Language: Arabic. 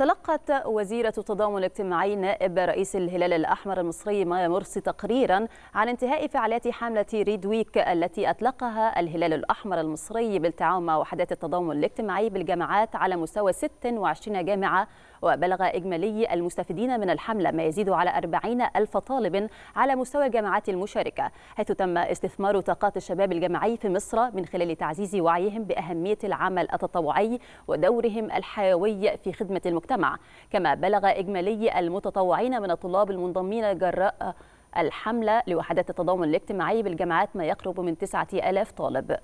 تلقت وزيرة التضامن الاجتماعي نائب رئيس الهلال الأحمر المصري مايا مرسي تقريرا عن انتهاء فعاليات حملة ريد ويك التي أطلقها الهلال الأحمر المصري بالتعاون مع وحدات التضامن الاجتماعي بالجامعات على مستوى 26 جامعة وبلغ إجمالي المستفيدين من الحملة ما يزيد على 40 ألف طالب على مستوى الجامعات المشاركة حيث تم استثمار طاقات الشباب الجامعي في مصر من خلال تعزيز وعيهم بأهمية العمل التطوعي ودورهم الحيوي في خدمة المجتمع كما بلغ إجمالي المتطوعين من الطلاب المنضمين جراء الحملة لوحدات التضامن الاجتماعي بالجامعات ما يقرب من 9000 طالب